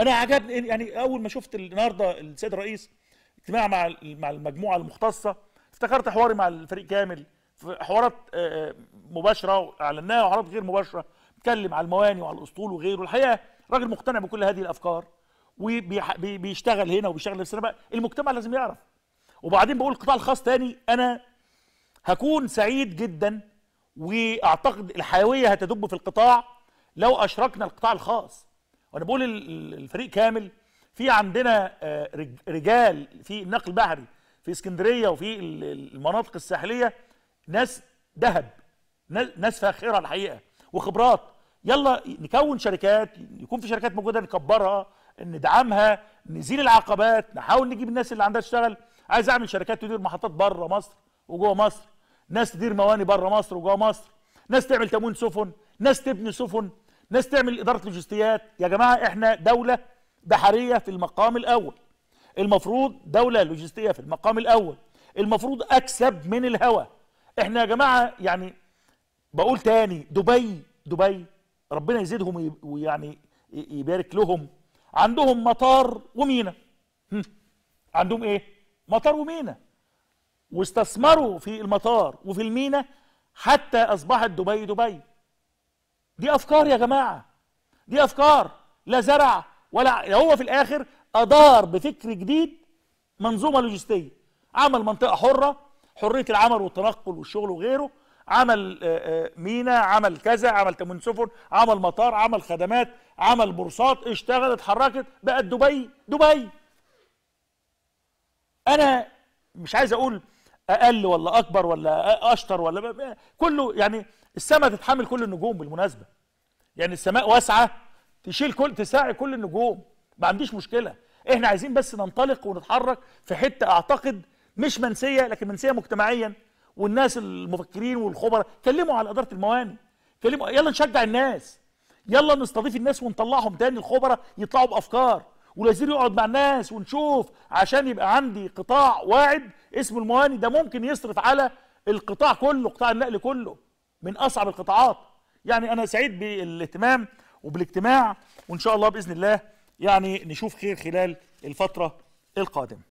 انا عجبني يعني اول ما شفت النهارده السيد الرئيس اجتماع مع مع المجموعه المختصه افتكرت حواري مع الفريق كامل حوارات مباشره اعلناها وحوارات غير مباشره اتكلم على المواني وعلى الاسطول وغيره الحقيقه راجل مقتنع بكل هذه الافكار وبيشتغل هنا وبيشتغل في السينما المجتمع لازم يعرف وبعدين بقول القطاع الخاص تاني انا هكون سعيد جدا واعتقد الحيويه هتدب في القطاع لو اشركنا القطاع الخاص وانا بقول الفريق كامل في عندنا آه، رجال في النقل البحري في اسكندريه وفي المناطق الساحليه ناس ذهب ناس فاخره الحقيقه وخبرات يلا نكون شركات يكون في شركات موجوده نكبرها ندعمها نزيل العقبات نحاول نجيب الناس اللي عندها تشتغل عايز اعمل شركات تدير محطات بره مصر وجوه مصر ناس تدير مواني بره مصر وجوه مصر ناس تعمل تموين سفن ناس تبني سفن ناس تعمل اداره لوجستيات يا جماعه احنا دوله بحريه في المقام الاول المفروض دوله لوجستيه في المقام الاول المفروض اكسب من الهواء احنا يا جماعه يعني بقول تاني دبي دبي ربنا يزيدهم ويعني يبارك لهم عندهم مطار ومينا عندهم ايه مطار ومينا واستثمروا في المطار وفي المينا حتى اصبحت دبي دبي دي افكار يا جماعه دي افكار لا زرع ولا هو في الاخر ادار بفكر جديد منظومه لوجستيه عمل منطقه حره حريه العمل والتنقل والشغل وغيره عمل مينا عمل كذا عمل تموين سفن عمل مطار عمل خدمات عمل بورصات اشتغلت اتحركت بقت دبي دبي انا مش عايز اقول اقل ولا اكبر ولا اشطر ولا كله يعني السماء تتحمل كل النجوم بالمناسبة يعني السماء واسعة تشيل كل تساعي كل النجوم ما عنديش مشكلة احنا عايزين بس ننطلق ونتحرك في حتة اعتقد مش منسية لكن منسية مجتمعيا والناس المفكرين والخبراء كلموا على إدارة الموانئ كلموا يلا نشجع الناس يلا نستضيف الناس ونطلعهم تاني الخبراء يطلعوا بأفكار والوزير يقعد مع الناس ونشوف عشان يبقى عندي قطاع واعد اسمه المواني ده ممكن يصرف على القطاع كله قطاع النقل كله من اصعب القطاعات يعني انا سعيد بالاهتمام وبالاجتماع وان شاء الله باذن الله يعني نشوف خير خلال الفتره القادمه